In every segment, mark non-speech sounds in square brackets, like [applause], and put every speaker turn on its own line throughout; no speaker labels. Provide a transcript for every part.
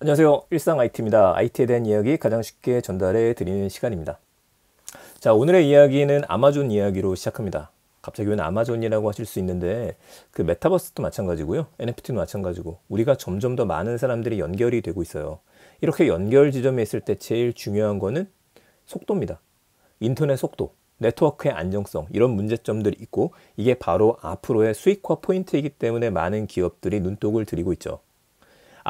안녕하세요. 일상 IT입니다. IT에 대한 이야기 가장 쉽게 전달해 드리는 시간입니다. 자, 오늘의 이야기는 아마존 이야기로 시작합니다. 갑자기 왜 아마존이라고 하실 수 있는데 그 메타버스도 마찬가지고요. NFT도 마찬가지고 우리가 점점 더 많은 사람들이 연결이 되고 있어요. 이렇게 연결 지점에 있을 때 제일 중요한 거는 속도입니다. 인터넷 속도, 네트워크의 안정성 이런 문제점들이 있고 이게 바로 앞으로의 수익화 포인트이기 때문에 많은 기업들이 눈독을 들이고 있죠.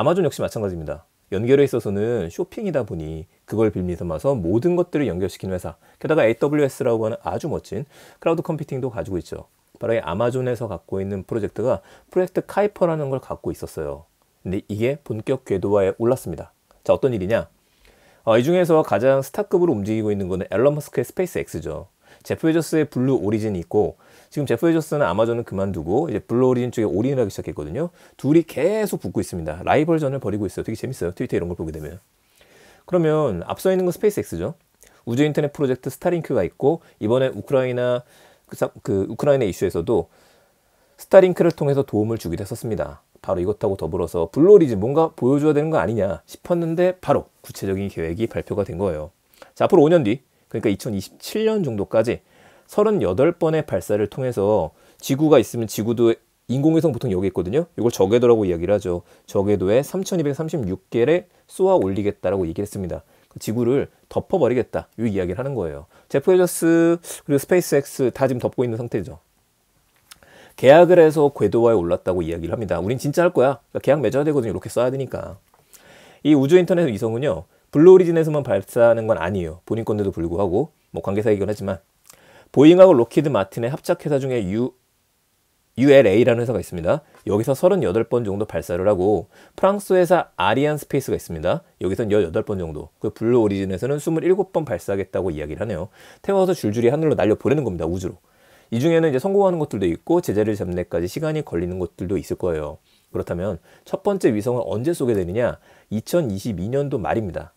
아마존 역시 마찬가지입니다. 연결에 있어서는 쇼핑이다 보니 그걸 빌미 삼아서 모든 것들을 연결시키는 회사 게다가 AWS라고 하는 아주 멋진 클라우드 컴퓨팅도 가지고 있죠. 바로 이 아마존에서 갖고 있는 프로젝트가 프로젝트 카이퍼라는 걸 갖고 있었어요. 근데 이게 본격 궤도화에 올랐습니다. 자 어떤 일이냐? 어, 이 중에서 가장 스타급으로 움직이고 있는 거는 엘런 머스크의 스페이스 X죠. 제프 베저스의 블루 오리진이 있고 지금 제프 베조스는 아마존은 그만두고 이제 블루오리진 쪽에 올인을 하기 시작했거든요. 둘이 계속 붙고 있습니다. 라이벌전을 벌이고 있어요. 되게 재밌어요. 트위터 이런 걸 보게 되면. 그러면 앞서 있는 건 스페이스X죠. 우주 인터넷 프로젝트 스타링크가 있고 이번에 우크라이나 그, 그 우크라이나 이슈에서도 스타링크를 통해서 도움을 주기도 했었습니다. 바로 이것하고 더불어서 블루오리진 뭔가 보여줘야 되는 거 아니냐 싶었는데 바로 구체적인 계획이 발표가 된 거예요. 자, 앞으로 5년 뒤, 그러니까 2027년 정도까지 38 번의 발사를 통해서 지구가 있으면 지구도 인공위성 보통 여기 있거든요. 이걸 저궤도라고 이야기를 하죠. 저궤도에 3,236개를 쏘아 올리겠다라고 얘기를 했습니다. 그 지구를 덮어버리겠다 이 이야기를 하는 거예요. 제프 베조스 그리고 스페이스X 다 지금 덮고 있는 상태죠. 계약을 해서 궤도화에 올랐다고 이야기를 합니다. 우린 진짜 할 거야. 그러니까 계약 맺어야 되거든요. 이렇게 써야 되니까. 이 우주 인터넷 위성은요. 블루 오리진에서만 발사하는 건 아니에요. 본인 건데도 불구하고 뭐 관계사 이긴 하지만 보잉하고 로키드 마틴의 합작회사 중에 유, ULA라는 회사가 있습니다. 여기서 38번 정도 발사를 하고 프랑스 회사 아리안 스페이스가 있습니다. 여기서는 18번 정도. 그 블루 오리진에서는 27번 발사하겠다고 이야기를 하네요. 태워서 줄줄이 하늘로 날려 보내는 겁니다. 우주로. 이 중에는 이제 성공하는 것들도 있고 제자리를 잡는 데까지 시간이 걸리는 것들도 있을 거예요. 그렇다면 첫 번째 위성을 언제 쏘게 되느냐? 2022년도 말입니다.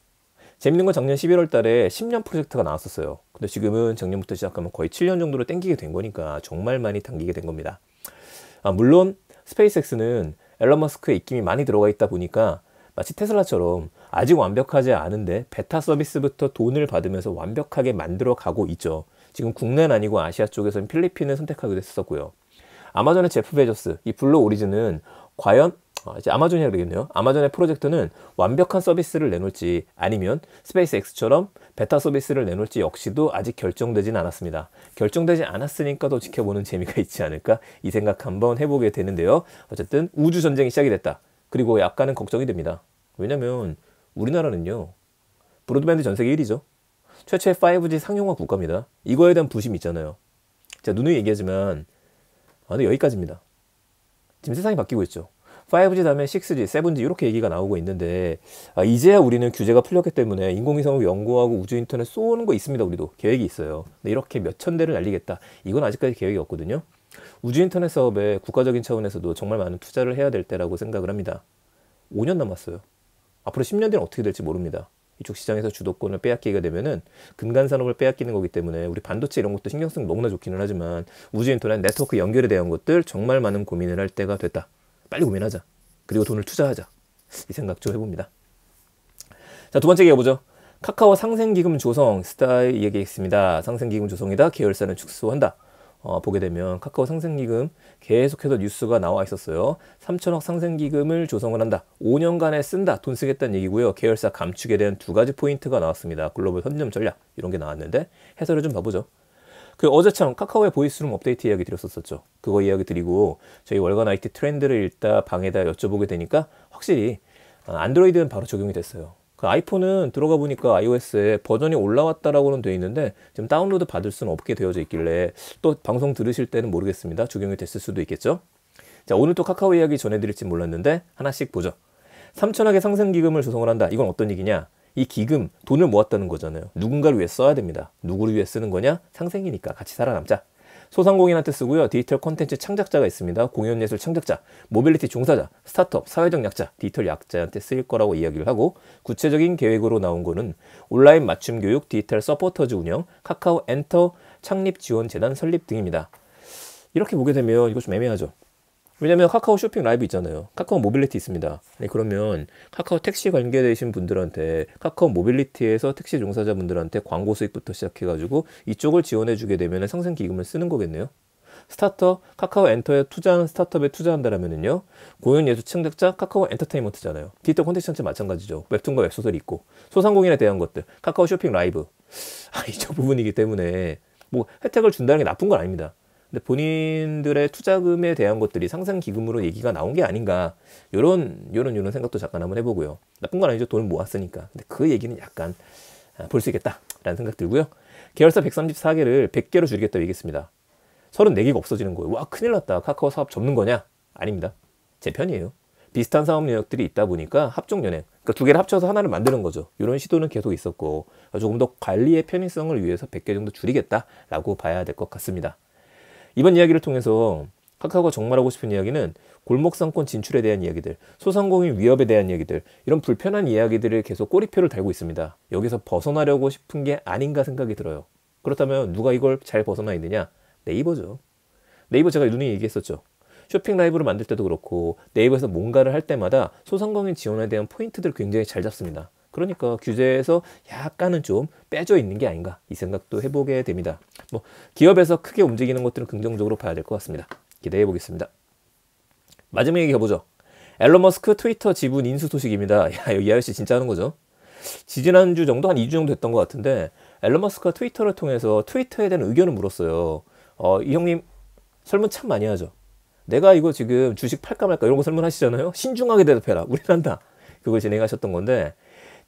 재밌는 건 작년 11월 달에 10년 프로젝트가 나왔었어요. 근데 지금은 작년부터 시작하면 거의 7년 정도로 땡기게 된 거니까 정말 많이 당기게 된 겁니다. 아, 물론 스페이스X는 앨런 머스크의 입김이 많이 들어가 있다 보니까 마치 테슬라처럼 아직 완벽하지 않은데 베타 서비스부터 돈을 받으면서 완벽하게 만들어 가고 있죠. 지금 국내는 아니고 아시아 쪽에서는 필리핀을 선택하기도 했었고요. 아마존의 제프 베조스, 이 블루 오리진은 과연 어, 이제 아마존이라 그러겠네요. 아마존의 프로젝트는 완벽한 서비스를 내놓을지 아니면 스페이스X처럼 베타 서비스를 내놓을지 역시도 아직 결정되진 않았습니다. 결정되지 않았으니까 더 지켜보는 재미가 있지 않을까 이 생각 한번 해보게 되는데요. 어쨌든 우주 전쟁이 시작이 됐다. 그리고 약간은 걱정이 됩니다. 왜냐면 우리나라는요. 브로드밴드 전 세계 1위죠. 최초의 5G 상용화 국가입니다. 이거에 대한 부심 있잖아요. 제가 누누이 얘기하지만 아, 근데 여기까지입니다. 지금 세상이 바뀌고 있죠. 5G 다음에 6G, 7G 이렇게 얘기가 나오고 있는데 아, 이제야 우리는 규제가 풀렸기 때문에 인공위성을 연구하고 우주 인터넷 쏘는 거 있습니다. 우리도 계획이 있어요. 근데 이렇게 몇 천 대를 날리겠다. 이건 아직까지 계획이 없거든요. 우주 인터넷 사업에 국가적인 차원에서도 정말 많은 투자를 해야 될 때라고 생각을 합니다. 5년 남았어요. 앞으로 10년 뒤는 어떻게 될지 모릅니다. 이쪽 시장에서 주도권을 빼앗기게 되면은 금간 산업을 빼앗기는 거기 때문에 우리 반도체 이런 것도 신경 쓰면 너무나 좋기는 하지만 우주 인터넷 네트워크 연결에 대한 것들 정말 많은 고민을 할 때가 됐다. 빨리 고민하자. 그리고 돈을 투자하자. 이 생각 좀 해봅니다. 자, 두 번째 얘기해보죠. 카카오 상생기금 조성 스타일 얘기했습니다. 상생기금 조성이다. 계열사는 축소한다. 어, 보게 되면 카카오 상생기금 계속해서 뉴스가 나와 있었어요. 3천억 상생기금을 조성을 한다. 5년간에 쓴다. 돈 쓰겠다는 얘기고요. 계열사 감축에 대한 두 가지 포인트가 나왔습니다. 글로벌 선점 전략 이런 게 나왔는데 해설을 좀 봐보죠. 그 어제처럼 카카오의 보이스룸 업데이트 이야기 드렸었었죠. 그거 이야기 드리고 저희 월간 IT 트렌드를 읽다 방에다 여쭤보게 되니까 확실히 안드로이드는 바로 적용이 됐어요. 그 아이폰은 들어가 보니까 iOS에 버전이 올라왔다라고는 돼 있는데 지금 다운로드 받을 수는 없게 되어져 있길래 또 방송 들으실 때는 모르겠습니다. 적용이 됐을 수도 있겠죠. 자 오늘 또 카카오 이야기 전해드릴지 몰랐는데 하나씩 보죠. 삼천억의 상생기금을 조성을 한다. 이건 어떤 얘기냐? 이 기금 돈을 모았다는 거잖아요. 누군가를 위해 써야 됩니다. 누구를 위해 쓰는 거냐? 상생이니까 같이 살아남자. 소상공인한테 쓰고요. 디지털 콘텐츠 창작자가 있습니다. 공연예술 창작자, 모빌리티 종사자, 스타트업, 사회적 약자, 디지털 약자한테 쓰일 거라고 이야기를 하고 구체적인 계획으로 나온 거는 온라인 맞춤 교육, 디지털 서포터즈 운영, 카카오 엔터 창립 지원 재단 설립 등입니다. 이렇게 보게 되면 이거 좀 애매하죠. 왜냐면 카카오 쇼핑 라이브 있잖아요. 카카오 모빌리티 있습니다. 아니, 네, 그러면 카카오 택시 관계되신 분들한테 카카오 모빌리티에서 택시 종사자분들한테 광고 수익부터 시작해가지고 이쪽을 지원해주게 되면 상생 기금을 쓰는 거겠네요. 스타터 카카오 엔터에 투자하는 스타트업에 투자한다라면은요 공연 예술 창작자 카카오 엔터테인먼트잖아요 디지털 콘텐츠한테 마찬가지죠 웹툰과 웹소설 있고 소상공인에 대한 것들 카카오 쇼핑 라이브 아 이쪽 부분이기 때문에 뭐 혜택을 준다는 게 나쁜 건 아닙니다 근데 본인들의 투자금에 대한 것들이 상생 기금으로 얘기가 나온 게 아닌가 요런 요런 요런 생각도 잠깐 한번 해보고요 나쁜 건 아니죠 돈 모았으니까 근데 그 얘기는 약간 아, 볼수 있겠다라는 생각 들고요 계열사 134개를 100개로 줄이겠다고 얘기했습니다 34개가 없어지는 거예요 와 큰일 났다 카카오 사업 접는 거냐 아닙니다 제 편이에요 비슷한 사업 영역들이 있다 보니까 합종 연행 그러니까 두 개를 합쳐서 하나를 만드는 거죠 이런 시도는 계속 있었고 조금 더 관리의 편의성을 위해서 100개 정도 줄이겠다라고 봐야 될 것 같습니다 이번 이야기를 통해서 카카오가 정말 하고 싶은 이야기는 골목상권 진출에 대한 이야기들, 소상공인 위협에 대한 이야기들, 이런 불편한 이야기들을 계속 꼬리표를 달고 있습니다. 여기서 벗어나려고 싶은 게 아닌가 생각이 들어요. 그렇다면 누가 이걸 잘 벗어나 있느냐? 네이버죠. 네이버 제가 눈이 얘기했었죠. 쇼핑 라이브를 만들 때도 그렇고 네이버에서 뭔가를 할 때마다 소상공인 지원에 대한 포인트들 을 굉장히 잘 잡습니다. 그러니까 규제에서 약간은 좀 빼져 있는 게 아닌가 이 생각도 해보게 됩니다. 뭐 기업에서 크게 움직이는 것들은 긍정적으로 봐야 될 것 같습니다. 기대해 보겠습니다. 마지막 얘기 해보죠. 앨런 머스크 트위터 지분 인수 소식입니다. [laughs] 야, 여기 아저씨 진짜 하는 거죠? 지지난주 정도, 한 2주 정도 됐던 것 같은데, 앨런 머스크가 트위터를 통해서 트위터에 대한 의견을 물었어요. 어, 이 형님, 설문 참 많이 하죠. 내가 이거 지금 주식 팔까 말까 이런 거 설문하시잖아요? 신중하게 대답해라. 우리 한다. 그걸 진행하셨던 건데,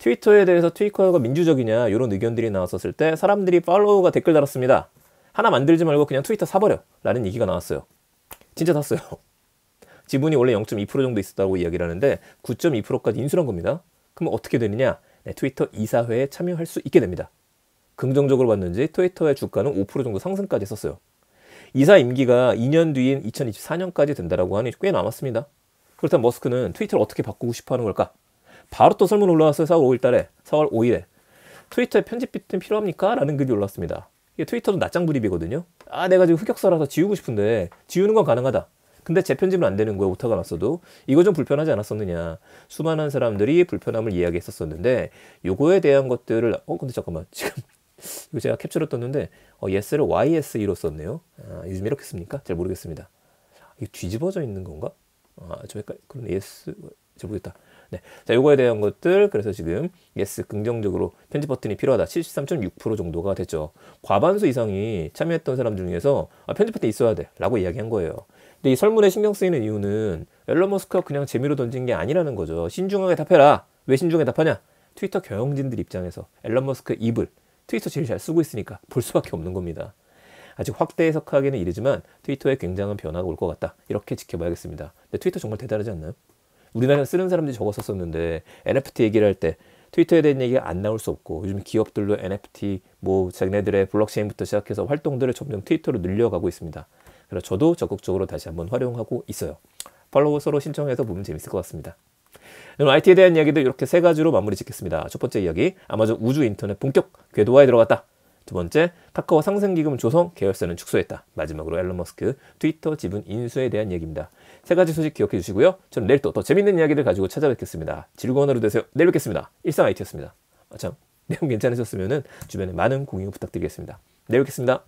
트위터에 대해서 트위터가 민주적이냐 이런 의견들이 나왔었을 때 사람들이 팔로우가 댓글 달았습니다. 하나 만들지 말고 그냥 트위터 사버려 라는 얘기가 나왔어요. 진짜 샀어요. [laughs] 지분이 원래 0.2% 정도 있었다고 이야기를 하는데 9.2%까지 인수한 겁니다. 그럼 어떻게 되느냐? 네, 트위터 이사회에 참여할 수 있게 됩니다. 긍정적으로 봤는지 트위터의 주가는 5% 정도 상승까지 했었어요. 이사 임기가 2년 뒤인 2024년까지 된다라고 하니 꽤 남았습니다. 그렇다면 머스크는 트위터를 어떻게 바꾸고 싶어 하는 걸까? 바로 또 설문 올라왔어요. 4월 5일 달에. 4월 5일에. 트위터에 편집 비트 필요합니까? 라는 글이 올라왔습니다 이게 트위터도 낮장 불입이거든요. 아, 내가 지금 흑역사라서 지우고 싶은데 지우는 건 가능하다. 근데 재편집은 안 되는 거야 오타가 났어도. 이거 좀 불편하지 않았었느냐. 수많은 사람들이 불편함을 이야기했었었는데 요거에 대한 것들을 어 근데 잠깐만. 지금 [laughs] 이거 제가 캡처를 떴는데 어, yes를 yse로 썼네요. 아, 요즘 이렇게 씁니까? 잘 모르겠습니다. 아, 이게 뒤집어져 있는 건가? 아, 저 헷갈 그런 yes 잘 모르겠다. 네. 자, 요거에 대한 것들 그래서 지금 yes 긍정적으로 편집 버튼이 필요하다. 73.6% 정도가 됐죠. 과반수 이상이 참여했던 사람 중에서 아, 편집 버튼 있어야 돼라고 이야기한 거예요. 근데 이 설문에 신경 쓰이는 이유는 엘런 머스크가 그냥 재미로 던진 게 아니라는 거죠. 신중하게 답해라. 왜 신중하게 답하냐? 트위터 경영진들 입장에서 엘런 머스크 입을 트위터 제일 잘 쓰고 있으니까 볼 수밖에 없는 겁니다. 아직 확대 해석하기는 이르지만 트위터에 굉장한 변화가 올 것 같다. 이렇게 지켜봐야겠습니다. 근데 트위터 정말 대단하지 않나요? 우리나라는 쓰는 사람들이 적었었었는데 NFT 얘기를 할 때 트위터에 대한 얘기가 안 나올 수 없고 요즘 기업들도 NFT 뭐 자기네들의 블록체인부터 시작해서 활동들을 점점 트위터로 늘려가고 있습니다. 그래서 저도 적극적으로 다시 한번 활용하고 있어요. 팔로우 서로 신청해서 보면 재밌을 것 같습니다. 그럼 IT에 대한 이야기도 이렇게 세 가지로 마무리 짓겠습니다. 첫 번째 이야기, 아마존 우주 인터넷 본격 궤도화에 들어갔다. 두 번째, 카카오 상생기금 조성, 계열사는 축소했다. 마지막으로 앨런 머스크 트위터 지분 인수에 대한 얘기입니다. 세 가지 소식 기억해 주시고요. 저는 내일 또 더 재밌는 이야기를 가지고 찾아뵙겠습니다. 즐거운 하루 되세요. 내일 뵙겠습니다. 일상 IT였습니다. 아, 참, [laughs] 내용 괜찮으셨으면 주변에 많은 공유 부탁드리겠습니다. 내일 뵙겠습니다.